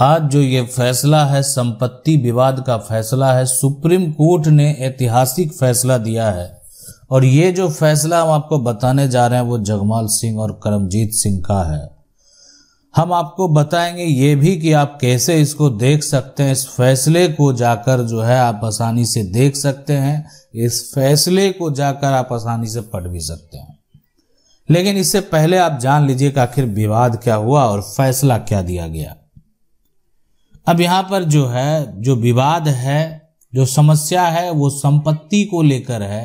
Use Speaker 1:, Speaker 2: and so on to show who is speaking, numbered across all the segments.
Speaker 1: आज जो ये फैसला है संपत्ति विवाद का फैसला है सुप्रीम कोर्ट ने ऐतिहासिक फैसला दिया है और ये जो फैसला हम आपको बताने जा रहे हैं वो जगमाल सिंह और करमजीत सिंह का है हम आपको बताएंगे ये भी कि आप कैसे इसको देख सकते हैं इस फैसले को जाकर जो है आप आसानी से देख सकते हैं इस फैसले को जाकर आप आसानी से पढ़ भी सकते हैं लेकिन इससे पहले आप जान लीजिए कि आखिर विवाद क्या हुआ और फैसला क्या दिया गया अब यहाँ पर जो है जो विवाद है जो समस्या है वो संपत्ति को लेकर है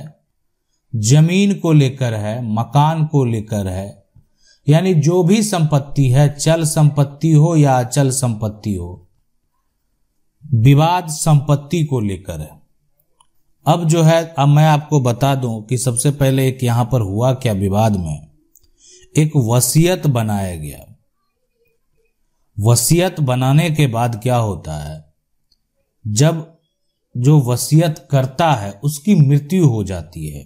Speaker 1: जमीन को लेकर है मकान को लेकर है यानी जो भी संपत्ति है चल संपत्ति हो या अचल संपत्ति हो विवाद संपत्ति को लेकर है अब जो है अब मैं आपको बता दूं कि सबसे पहले एक यहां पर हुआ क्या विवाद में एक वसीयत बनाया गया वसीयत बनाने के बाद क्या होता है जब जो वसीयत करता है उसकी मृत्यु हो जाती है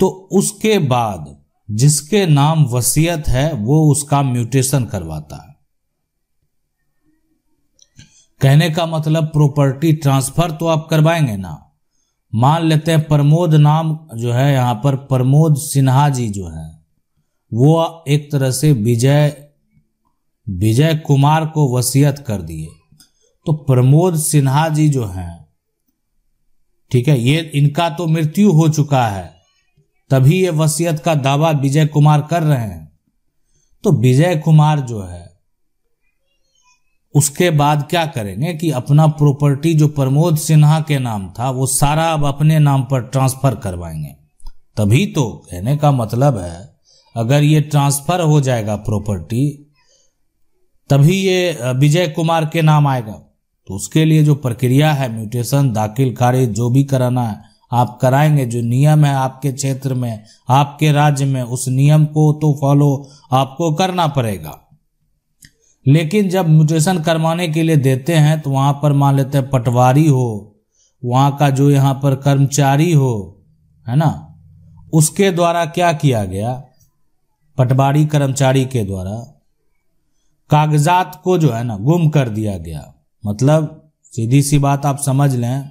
Speaker 1: तो उसके बाद जिसके नाम वसीयत है वो उसका म्यूटेशन करवाता है कहने का मतलब प्रॉपर्टी ट्रांसफर तो आप करवाएंगे ना मान लेते हैं प्रमोद नाम जो है यहां पर प्रमोद सिन्हा जी जो है वो एक तरह से विजय विजय कुमार को वसीयत कर दिए तो प्रमोद सिन्हा जी जो हैं ठीक है ये इनका तो मृत्यु हो चुका है तभी ये वसीयत का दावा विजय कुमार कर रहे हैं तो विजय कुमार जो है उसके बाद क्या करेंगे कि अपना प्रॉपर्टी जो प्रमोद सिन्हा के नाम था वो सारा अब अपने नाम पर ट्रांसफर करवाएंगे तभी तो कहने का मतलब है अगर ये ट्रांसफर हो जाएगा प्रॉपर्टी तभी ये विजय कुमार के नाम आएगा तो उसके लिए जो प्रक्रिया है म्यूटेशन दाखिल खारिज जो भी कराना है आप कराएंगे जो नियम है आपके क्षेत्र में आपके राज्य में उस नियम को तो फॉलो आपको करना पड़ेगा लेकिन जब म्यूटेशन करवाने के लिए देते हैं तो वहां पर मान लेते हैं पटवारी हो वहां का जो यहाँ पर कर्मचारी हो है ना उसके द्वारा क्या किया गया पटवारी कर्मचारी के द्वारा कागजात को जो है ना गुम कर दिया गया मतलब सीधी सी बात आप समझ लें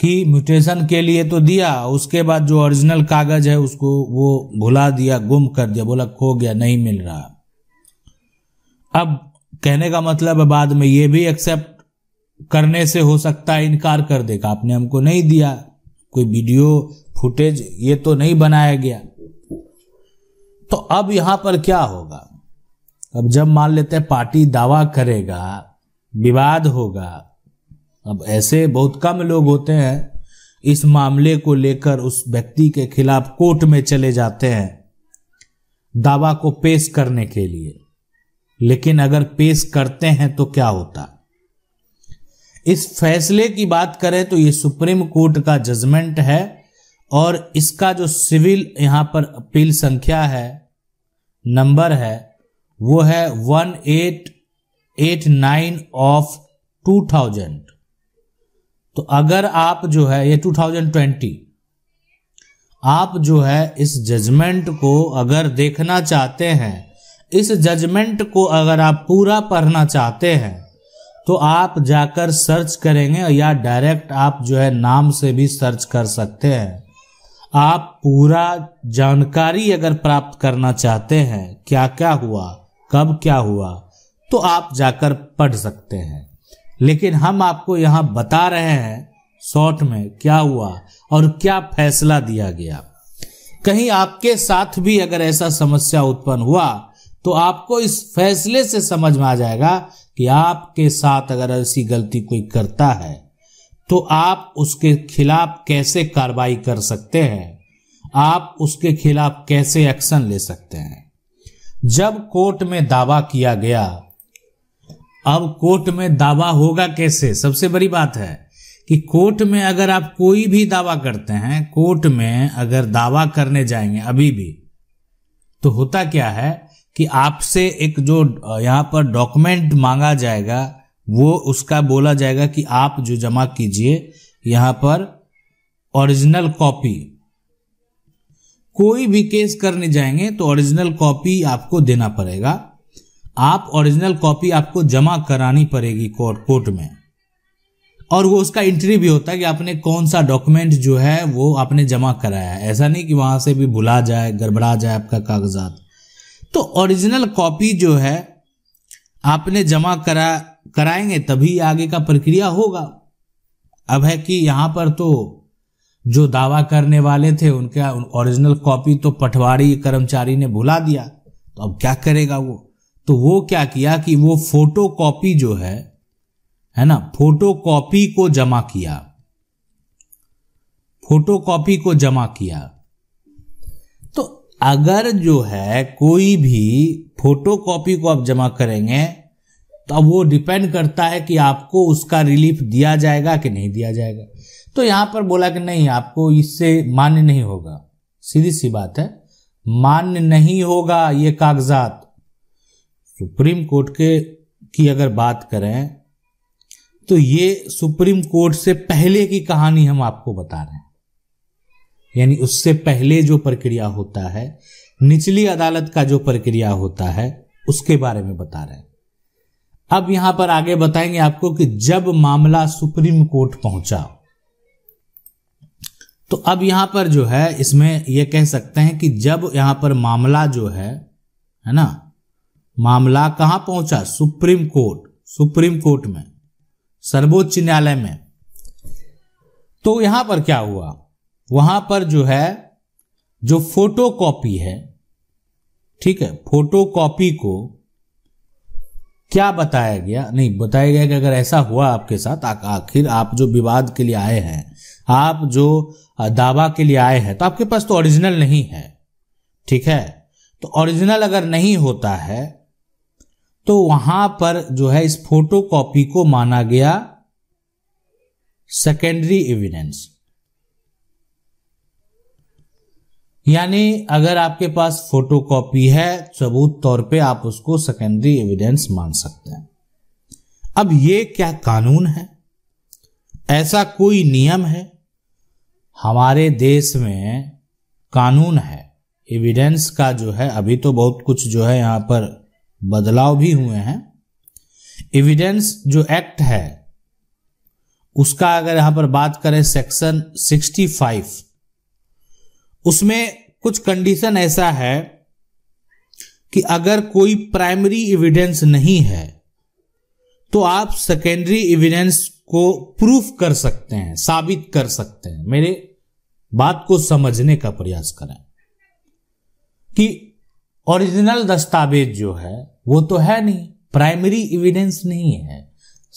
Speaker 1: कि म्यूटेशन के लिए तो दिया उसके बाद जो ओरिजिनल कागज है उसको वो भुला दिया गुम कर दिया बोला खो गया नहीं मिल रहा अब कहने का मतलब है बाद में ये भी एक्सेप्ट करने से हो सकता है इनकार कर देगा आपने हमको नहीं दिया कोई वीडियो फुटेज ये तो नहीं बनाया गया तो अब यहां पर क्या होगा अब जब मान लेते हैं पार्टी दावा करेगा विवाद होगा अब ऐसे बहुत कम लोग होते हैं इस मामले को लेकर उस व्यक्ति के खिलाफ कोर्ट में चले जाते हैं दावा को पेश करने के लिए लेकिन अगर पेश करते हैं तो क्या होता इस फैसले की बात करें तो ये सुप्रीम कोर्ट का जजमेंट है और इसका जो सिविल यहां पर अपील संख्या है नंबर है वो है one eight eight nine of two thousand तो अगर आप जो है ये टू थाउजेंड ट्वेंटी आप जो है इस जजमेंट को अगर देखना चाहते हैं इस जजमेंट को अगर आप पूरा पढ़ना चाहते हैं तो आप जाकर सर्च करेंगे या डायरेक्ट आप जो है नाम से भी सर्च कर सकते हैं आप पूरा जानकारी अगर प्राप्त करना चाहते हैं क्या क्या हुआ कब क्या हुआ तो आप जाकर पढ़ सकते हैं लेकिन हम आपको यहां बता रहे हैं शॉर्ट में क्या हुआ और क्या फैसला दिया गया कहीं आपके साथ भी अगर ऐसा समस्या उत्पन्न हुआ तो आपको इस फैसले से समझ में आ जाएगा कि आपके साथ अगर ऐसी गलती कोई करता है तो आप उसके खिलाफ कैसे कार्रवाई कर सकते हैं आप उसके खिलाफ कैसे एक्शन ले सकते हैं जब कोर्ट में दावा किया गया अब कोर्ट में दावा होगा कैसे सबसे बड़ी बात है कि कोर्ट में अगर आप कोई भी दावा करते हैं कोर्ट में अगर दावा करने जाएंगे अभी भी तो होता क्या है कि आपसे एक जो यहां पर डॉक्यूमेंट मांगा जाएगा वो उसका बोला जाएगा कि आप जो जमा कीजिए यहां पर ओरिजिनल कॉपी कोई भी केस करने जाएंगे तो ओरिजिनल कॉपी आपको देना पड़ेगा आप ओरिजिनल कॉपी आपको जमा करानी पड़ेगी कोर्ट कोर्ट में और वो उसका एंट्री भी होता है कि आपने कौन सा डॉक्यूमेंट जो है वो आपने जमा कराया है ऐसा नहीं कि वहां से भी भुला जाए गड़बड़ा जाए आपका कागजात तो ओरिजिनल कॉपी जो है आपने जमा करा कराएंगे तभी आगे का प्रक्रिया होगा अब है कि यहां पर तो जो दावा करने वाले थे उनका ओरिजिनल कॉपी तो पटवारी कर्मचारी ने भुला दिया तो अब क्या करेगा वो तो वो क्या किया कि वो फोटो कॉपी जो है है ना फोटो कॉपी को जमा किया फोटो कॉपी को जमा किया तो अगर जो है कोई भी फोटो कॉपी को आप जमा करेंगे तो अब वो डिपेंड करता है कि आपको उसका रिलीफ दिया जाएगा कि नहीं दिया जाएगा तो यहां पर बोला कि नहीं आपको इससे मान्य नहीं होगा सीधी सी बात है मान्य नहीं होगा ये कागजात सुप्रीम कोर्ट के की अगर बात करें तो ये सुप्रीम कोर्ट से पहले की कहानी हम आपको बता रहे हैं यानी उससे पहले जो प्रक्रिया होता है निचली अदालत का जो प्रक्रिया होता है उसके बारे में बता रहे हैं अब यहां पर आगे बताएंगे आपको कि जब मामला सुप्रीम कोर्ट पहुंचा तो अब यहां पर जो है इसमें यह कह सकते हैं कि जब यहां पर मामला जो है है ना मामला कहां पहुंचा सुप्रीम कोर्ट सुप्रीम कोर्ट में सर्वोच्च न्यायालय में तो यहां पर क्या हुआ वहां पर जो है जो फोटो कॉपी है ठीक है फोटो कॉपी को क्या बताया गया नहीं बताया गया कि अगर ऐसा हुआ आपके साथ आखिर आप जो विवाद के लिए आए हैं आप जो दावा के लिए आए हैं तो आपके पास तो ओरिजिनल नहीं है ठीक है तो ओरिजिनल अगर नहीं होता है तो वहां पर जो है इस फोटो कॉपी को माना गया सेकेंडरी एविडेंस यानी अगर आपके पास फोटो कॉपी है सबूत तौर पे आप उसको सेकेंडरी एविडेंस मान सकते हैं अब ये क्या कानून है ऐसा कोई नियम है हमारे देश में कानून है एविडेंस का जो है अभी तो बहुत कुछ जो है यहां पर बदलाव भी हुए हैं एविडेंस जो एक्ट है उसका अगर यहां पर बात करें सेक्शन 65 उसमें कुछ कंडीशन ऐसा है कि अगर कोई प्राइमरी एविडेंस नहीं है तो आप सेकेंडरी एविडेंस को प्रूफ कर सकते हैं साबित कर सकते हैं मेरे बात को समझने का प्रयास करें कि ओरिजिनल दस्तावेज जो है वो तो है नहीं प्राइमरी एविडेंस नहीं है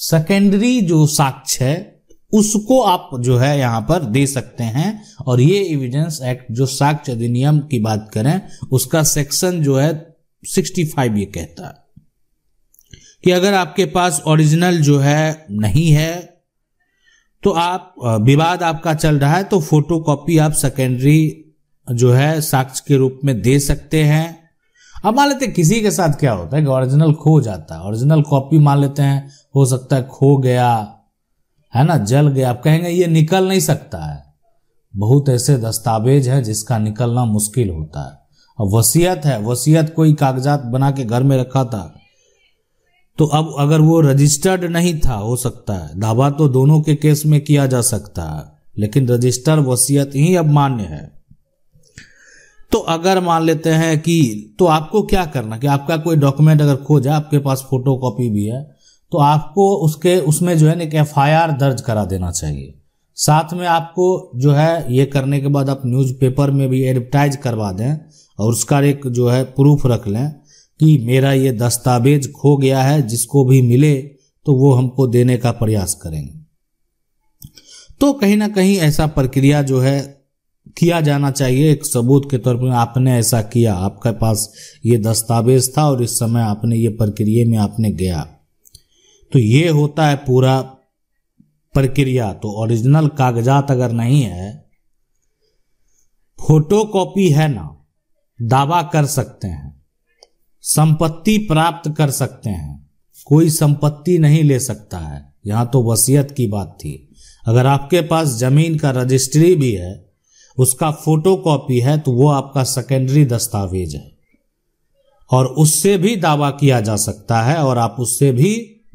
Speaker 1: सेकेंडरी जो साक्ष्य है उसको आप जो है यहाँ पर दे सकते हैं और ये एविडेंस एक्ट जो साक्ष्य अधिनियम की बात करें उसका सेक्शन जो है 65 ये कहता है कि अगर आपके पास ओरिजिनल जो है नहीं है तो आप विवाद आपका चल रहा है तो फोटो कॉपी आप सेकेंडरी जो है साक्ष्य के रूप में दे सकते हैं अब मान लेते हैं किसी के साथ क्या होता है कि ओरिजिनल खो जाता है ओरिजिनल कॉपी मान लेते हैं हो सकता है खो गया है ना जल गया आप कहेंगे ये निकल नहीं सकता है बहुत ऐसे दस्तावेज है जिसका निकलना मुश्किल होता है अब वसीयत है वसीयत कोई कागजात बना के घर में रखा था तो अब अगर वो रजिस्टर्ड नहीं था हो सकता है दावा तो दोनों के केस में किया जा सकता है लेकिन रजिस्टर वसीयत ही अब मान्य है तो अगर मान लेते हैं कि तो आपको क्या करना कि आपका कोई डॉक्यूमेंट अगर खो जाए आपके पास फोटो कॉपी भी है तो आपको उसके उसमें जो है ना एक एफ दर्ज करा देना चाहिए साथ में आपको जो है ये करने के बाद आप न्यूज़पेपर में भी एडवर्टाइज करवा दें और उसका एक जो है प्रूफ रख लें कि मेरा ये दस्तावेज खो गया है जिसको भी मिले तो वो हमको देने का प्रयास करेंगे तो कहीं ना कहीं ऐसा प्रक्रिया जो है किया जाना चाहिए एक सबूत के तौर पर आपने ऐसा किया आपके पास ये दस्तावेज था और इस समय आपने ये प्रक्रिया में आपने गया तो ये होता है पूरा प्रक्रिया तो ओरिजिनल कागजात अगर नहीं है फोटो कॉपी है ना दावा कर सकते हैं संपत्ति प्राप्त कर सकते हैं कोई संपत्ति नहीं ले सकता है यहां तो वसीयत की बात थी अगर आपके पास जमीन का रजिस्ट्री भी है उसका फोटो कॉपी है तो वो आपका सेकेंडरी दस्तावेज है और उससे भी दावा किया जा सकता है और आप उससे भी